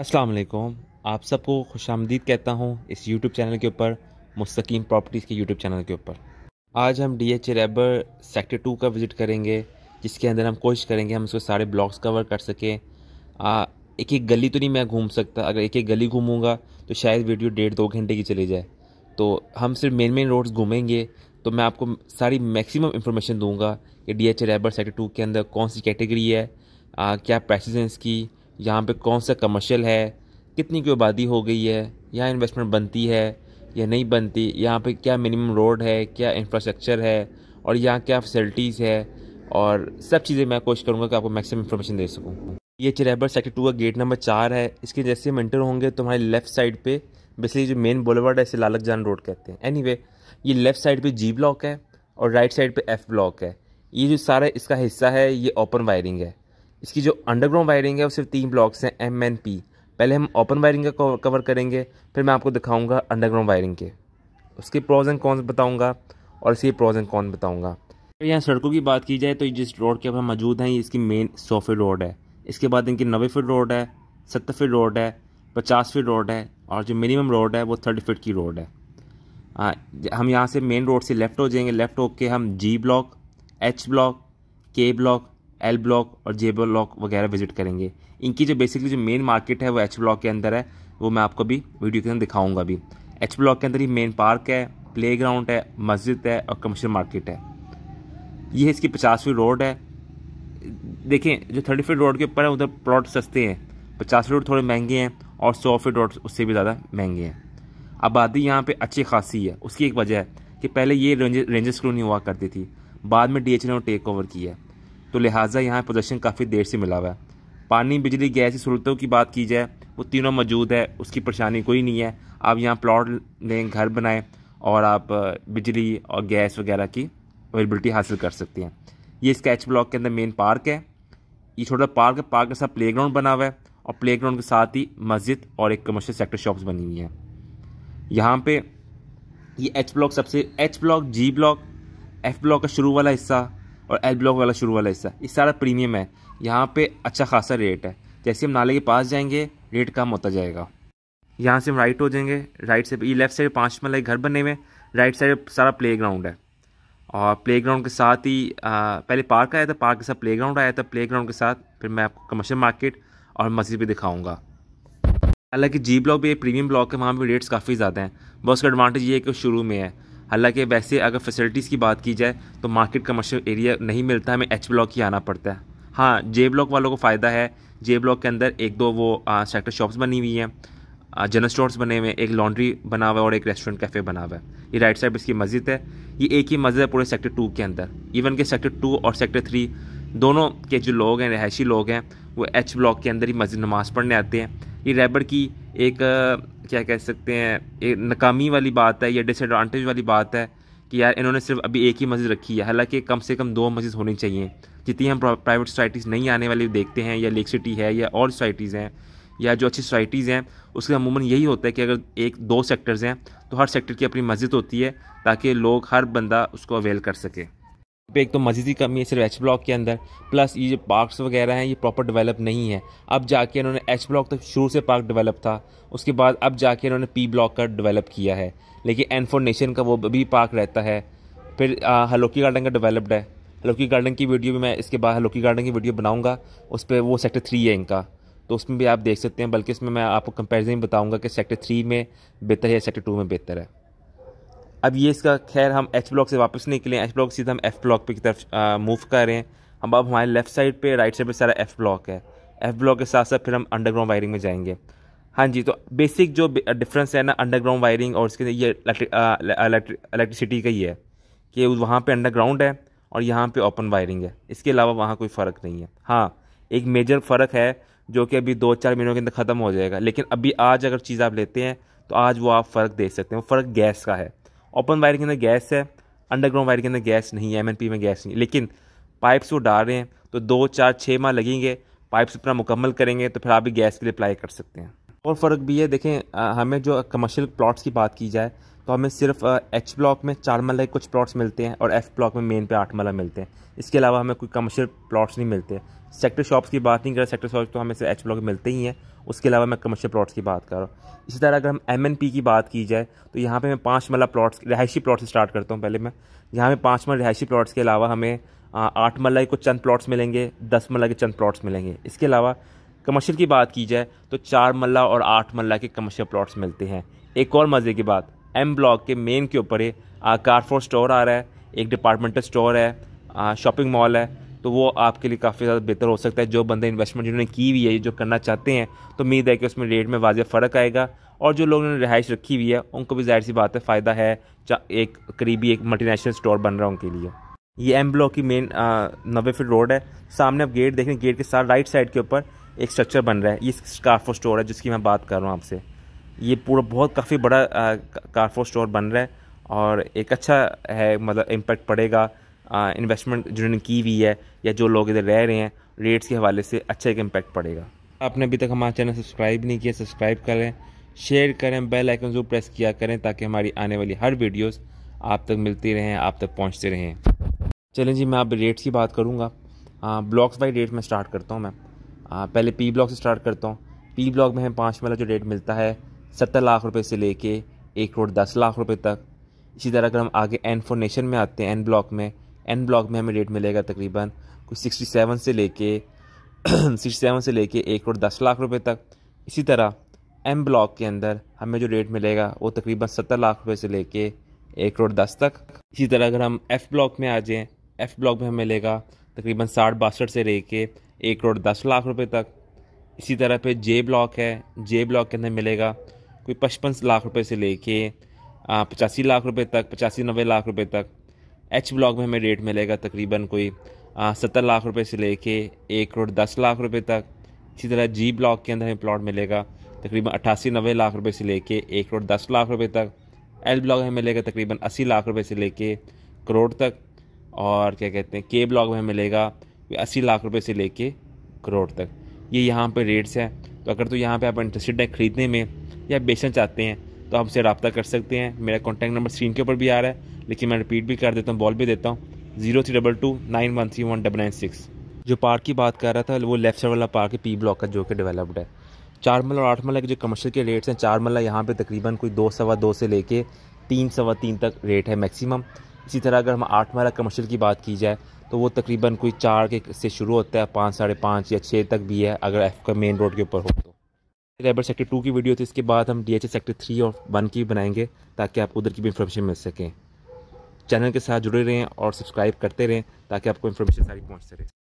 अस्सलाम वालेकुम आप सबको खुश आमदीद कहता हूँ इस यूट्यूब चैनल के ऊपर मुस्तकीम प्रॉपर्टीज़ के यूट्यूब चैनल के ऊपर आज हम D H Rahbar sector two का विज़िट करेंगे जिसके अंदर हम कोशिश करेंगे हम उसके सारे ब्लॉक्स कवर कर सकें एक एक गली तो नहीं मैं घूम सकता अगर एक एक गली घूमूंगा तो शायद वीडियो डेढ़ दो घंटे की चली जाए तो हम सिर्फ मेन मेन रोड्स घूमेंगे तो मैं आपको सारी मैक्सिमम इन्फॉर्मेशन दूंगा कि D H Rahbar sector two के अंदर कौन सी कैटेगरी है आ, क्या प्राइसेस की इसकी यहाँ पे कौन सा कमर्शियल है कितनी की आबादी हो गई है यहाँ इन्वेस्टमेंट बनती है या नहीं बनती यहाँ पे क्या मिनिमम रोड है क्या इंफ्रास्ट्रक्चर है और यहाँ क्या फैसिलिटीज़ है और सब चीज़ें मैं कोशिश करूँगा कि आपको मैक्सिमम इन्फॉर्मेशन दे सकूँ ये चिराबर सेक्टर टू का गेट नंबर चार है इसके जैसे हम इंटर होंगे तो हमारे लेफ्ट साइड पे बेसिकली जो मेन बोलेवर्ड है इसे लालक जान रोड कहते हैं एनीवे anyway, ये लेफ्ट साइड पे जी ब्लॉक है और राइट साइड पे एफ ब्लॉक है ये जो सारा इसका हिस्सा है ये ओपन वायरिंग है इसकी जो अंडरग्राउंड वायरिंग है वो सिर्फ तीन ब्लॉक्स हैं एम एन पी पहले हम ओपन वायरिंग का कवर करेंगे फिर मैं आपको दिखाऊंगा अंडरग्राउंड वायरिंग के उसके प्रोज एंड कॉन्स बताऊंगा और इसके प्रोज एंड कॉन्स बताऊंगा यहाँ सड़कों की बात की जाए तो जिस रोड के अब हम मौजूद हैं ये इसकी मेन सौ फिट रोड है इसके बाद इनकी नब्बे फिट रोड है सत्तर फिट रोड है पचास फिट रोड है और जो मिनिमम रोड है वो थर्टी फिट की रोड है हाँ, हम यहाँ से मेन रोड से लेफ़्ट हो जाएंगे लेफ़्ट होके हम G block H block K block L block और जे ब्लॉक वगैरह विजिट करेंगे इनकी जो बेसिकली जो मेन मार्केट है वो एच ब्लॉक के अंदर है वो मैं आपको भी वीडियो के अंदर दिखाऊंगा अभी एच ब्लॉक के अंदर ही मेन पार्क है प्ले ग्राउंड है मस्जिद है और कमर्शियल मार्केट है ये इसकी पचासवीं रोड है देखें जो थर्टी फीट रोड के ऊपर है उधर प्लॉट सस्ते हैं पचास फीट रोड थोड़े महंगे हैं और सौ फीट रोड उससे भी ज़्यादा महंगे हैं आबादी यहाँ पर अच्छी खासी है उसकी एक वजह है कि पहले ये रेंजेस क्लोनी हुआ करती थी बाद में डी एच ने टेक ओवर किया तो लिहाजा यहाँ पोजेशन काफ़ी देर से मिला हुआ है पानी बिजली गैस की सहूलतों की बात की जाए वो तीनों मौजूद है उसकी परेशानी कोई नहीं है आप यहाँ प्लॉट लें घर बनाएं और आप बिजली और गैस वगैरह की अवेलेबलिटी हासिल कर सकते हैं ये स्केच ब्लॉक के अंदर मेन पार्क है ये छोटा पार्क है पार्क के साथ प्ले ग्राउंड बना हुआ है और प्ले ग्राउंड के साथ ही मस्जिद और एक कमर्शियल सेक्टर शॉप्स बनी हुई हैं यहाँ पे ये एच ब्लॉक सबसे H block G block F block का शुरू वाला हिस्सा और एल ब्लॉक वाला शुरू वाला हिस्सा ये सारा प्रीमियम है यहाँ पे अच्छा खासा रेट है जैसे हम नाले के पास जाएंगे रेट कम होता जाएगा यहाँ से हम राइट हो जाएंगे राइट से ये लेफ्ट साइड पाँच मरला घर बनने में राइट साइड सारा प्ले ग्राउंड है और प्ले ग्राउंड के साथ ही आ, पहले पार्क आया था पार्क के साथ प्ले ग्राउंड आया था प्ले ग्राउंड के साथ फिर मैं आपको कमर्शियल मार्केट और मस्जिद भी दिखाऊँगा हालांकि जी ब्लॉक भी प्रीमियम ब्लॉक है वहाँ पर रेट्स काफ़ी ज़्यादा हैं बस उसका एडवांटेज ये है कि शुरू में है हालांकि वैसे अगर फैसिलिटीज़ की बात की जाए तो मार्केट कमर्शियल एरिया नहीं मिलता हमें एच ब्लॉक ही आना पड़ता है हाँ जे ब्लॉक वालों को फ़ायदा है जे ब्लॉक के अंदर एक दो वो सेक्टर शॉप्स बनी हुई हैं जनरल स्टोर्स बने हुए हैं एक लॉन्ड्री बना हुआ है और एक रेस्टोरेंट कैफ़े बना हुआ है ये राइट साइड इसकी मस्जिद है ये एक ही मस्जिद है पूरे सेक्टर टू के अंदर इवन के सेक्टर टू और सेक्टर थ्री दोनों के जो लोग हैं रहायशी लोग हैं वो एच ब्लॉक के अंदर ही मस्जिद नमाज़ पढ़ने आते हैं ये रैबर की एक क्या कह सकते हैं एक नाकामी वाली बात है या डिसएडवांटेज वाली बात है कि यार इन्होंने सिर्फ अभी एक ही मस्जिद रखी है हालांकि कम से कम दो मस्जिद होनी चाहिए जितनी हम प्राइवेट सोसाइटीज़ नहीं आने वाली देखते हैं या लेक सिटी है या और सोसाइटीज़ हैं या जो अच्छी सोसाइटीज़ हैं उसके अमूमन यही होता है कि अगर एक दो सेक्टर्स हैं तो हर सेक्टर की अपनी मस्जिद होती है ताकि लोग हर बंदा उसको अवेल कर सके पे एक तो मस्जिद की कमी है सिर्फ एच ब्लॉक के अंदर प्लस ये जो पार्क्स वगैरह हैं ये प्रॉपर डेवलप नहीं है अब जाके इन्होंने एच ब्लॉक तक शुरू से पार्क डेवलप था उसके बाद अब जाके इन्होंने पी ब्लॉक का डेवलप किया है लेकिन एनफोर नेशन का वो भी पार्क रहता है फिर हलोकी गार्डन का डेवलप्ड है हलोकी गार्डन की वीडियो भी मैं इसके बाद हलोकी गार्डन की वीडियो बनाऊँगा उस पर वो सेक्टर थ्री है इनका तो उसमें भी आप देख सकते हैं बल्कि इसमें मैं आपको कंपेरिजन बताऊँगा कि सेक्टर थ्री में बेहतर है या सेक्टर टू में बेहतर है अब ये इसका खैर हम एच ब्लॉक से वापस निकले एच ब्लॉक सीधा हम एफ़ ब्लॉक पे की तरफ मूव कर रहे हैं हम अब हमारे लेफ्ट साइड पे राइट साइड पे सारा एफ़ ब्लॉक है एफ़ ब्लॉक के साथ साथ फिर हम अंडरग्राउंड वायरिंग में जाएंगे हाँ जी तो बेसिक जो डिफरेंस है ना अंडरग्राउंड वायरिंग और इसके ये इलेक्ट्रिसिटी का ही है कि वहाँ पर अंडरग्राउंड है और यहाँ पर ओपन वायरिंग है इसके अलावा वहाँ कोई फ़र्क नहीं है हाँ एक मेजर फ़र्क है जो कि अभी दो चार महीनों के अंदर ख़त्म हो जाएगा लेकिन अभी आज अगर चीज़ आप लेते हैं तो आज वो आप फ़र्क देख सकते हैं वो फ़र्क गैस का है ओपन वायर के अंदर गैस है अंडरग्राउंड वायर के अंदर गैस नहीं है एम में गैस नहीं लेकिन पाइप्स वो डाल रहे हैं तो दो चार छः माह लगेंगे पाइप्स अपना मुकम्मल करेंगे तो फिर आप भी गैस के लिए अप्लाई कर सकते हैं और फ़र्क भी है देखें हमें जो कमर्शियल प्लॉट्स की बात की जाए तो हमें सिर्फ एच ब्लॉक में चार मल्ला के कुछ प्लॉट्स मिलते हैं और एफ ब्लॉक में मेन पे आठ मल्ला मिलते हैं इसके अलावा हमें कोई कमर्शियल प्लॉट्स नहीं मिलते सेक्टर शॉप्स की बात नहीं कर सेक्टर शॉप्स तो हमें सिर्फ एच ब्लॉक मिलते ही हैं उसके अलावा मैं कमर्शियल प्लॉट्स की बात कर रहा हूँ इसी तरह अगर हम एम की बात की जाए तो यहाँ पर मैं पाँच मल्ला प्लॉट्स रिहायशी प्लॉट्स स्टार्ट करता हूँ पहले मैं यहाँ पर पाँच मल रिहायशी प्लॉट्स के अलावा हमें आठ मल्ला के कुछ चंद प्लॉट्स मिलेंगे दस मल्ला के चंद प्लॉट्स मिलेंगे इसके अलावा कमर्शियल की बात की जाए तो चार मल्ला और आठ मल्ला के कमर्शियल प्लॉट्स मिलते हैं एक और मज़े की बात एम ब्लॉक के मेन के ऊपर ही कारफोर स्टोर आ रहा है एक डिपार्टमेंटल स्टोर है शॉपिंग मॉल है तो वो आपके लिए काफ़ी ज़्यादा बेहतर हो सकता है जो बंदे इन्वेस्टमेंट जिन्होंने की हुई है जो करना चाहते हैं तो उम्मीद है कि उसमें रेट में वाजिया फ़र्क आएगा और जो लोगों ने रिहाइश रखी हुई है उनको भी जाहिर सी बात है फ़ायदा है एक करीबी एक मल्टीनेशनल स्टोर बन रहा है उनके लिए ये एम ब्लॉक की मेन नब्बे फिट रोड है सामने आप गेट देखें गेट के साथ राइट साइड के ऊपर एक स्ट्रक्चर बन रहा है ये स्कार्फो स्टोर है जिसकी मैं बात कर रहा हूँ आपसे ये पूरा बहुत काफ़ी बड़ा कारफोर स्टोर बन रहा है और एक अच्छा है मतलब इम्पैक्ट पड़ेगा इन्वेस्टमेंट जिन्होंने की हुई है या जो लोग इधर रह रहे हैं रेट्स के हवाले से अच्छा एक इम्पैक्ट पड़ेगा आपने अभी तक हमारा चैनल सब्सक्राइब नहीं किया सब्सक्राइब करें शेयर करें बेल आइकन जरूर प्रेस किया करें ताकि हमारी आने वाली हर वीडियोस आप तक मिलती रहें आप तक पहुंचते रहें चलें जी मैं आप रेट्स की बात करूँगा ब्लॉक्स बाई रेट में स्टार्ट करता हूँ मैं आ, पहले पी ब्लॉक से स्टार्ट करता हूँ पी ब्लॉक में हमें पाँच वाला जो रेट मिलता है सत्तर लाख रुपए से लेके एक करोड़ दस लाख रुपए तक इसी तरह अगर हम आगे एन फोर नेशन में आते हैं एन ब्लॉक में एन ब्लॉक में हमें रेट मिलेगा तकरीबन कुछ सिक्सटी सेवन से लेके सिक्सटी सेवन से लेके एक करोड़ दस लाख रुपए तक इसी तरह एम ब्लॉक के अंदर हमें जो रेट मिलेगा वो तकरीबन सत्तर लाख रुपए से लेके एक करोड़ दस तक इसी तरह अगर हम एफ़ ब्लॉक में आ जाएँ एफ़ ब्लॉक में हमें मिलेगा तकरीबन साठ बासठ से लेके एक करोड़ दस लाख रुपए तक इसी तरह पे जे ब्लॉक है जे ब्लॉक के अंदर मिलेगा कोई पचपन लाख रुपए से लेके पचासी लाख रुपए तक पचासी नब्बे लाख रुपए तक एच ब्लॉक में हमें रेट मिलेगा तकरीबन कोई सत्तर लाख रुपए से लेके एक करोड़ दस लाख रुपए तक इसी तरह जी ब्लॉक के अंदर हमें प्लॉट मिलेगा तकरीबन अट्ठासी नब्बे लाख रुपए से लेके एक करोड़ दस लाख रुपए तक एल ब्लॉक में मिलेगा तकरीबन अस्सी लाख रुपए से लेके करोड़ तक और क्या कहते हैं के ब्लॉक में मिलेगा अस्सी लाख रुपये से लेके करोड़ तक ये यहाँ पर रेट्स हैं तो अगर तो यहाँ पर आप इंटरेस्टेड हैं ख़रीदने में या बेचना चाहते हैं तो हमसे रबता कर सकते हैं मेरा कॉन्टैक्ट नंबर स्क्रीन के ऊपर भी आ रहा है लेकिन मैं रिपीट भी कर देता हूँ बॉल भी देता हूँ zero three double two nine one three one double nine six जो पार्क की बात कर रहा था वो लेफ्ट साइड वाला पार्क है पी ब्लॉक का जो कि डेवलप्ड है चार मल्ला और आठ मल्ला के जो कमर्शियल के रेट्स हैं चार मल्ला यहाँ पे तकरीबन कोई दो सवा दो से लेके तीन सवा तीन तक रेट है मैक्सिमम इसी तरह अगर हम आठ मल्ला कमर्शियल की बात की जाए तो वो तकरीबन कोई चार के से शुरू होता है पाँच साढ़े पाँच या छः तक भी है अगर एफ का मेन रोड के ऊपर हो तो। रेबर सेक्टर टू की वीडियो थी इसके बाद हम डी सेक्टर थ्री और वन की बनाएंगे ताकि आपको उधर की भी इन्फॉर्मेशन मिल सकें चैनल के साथ जुड़े रहें और सब्सक्राइब करते रहें ताकि आपको इन्फॉर्मेशन सारी पहुँच सके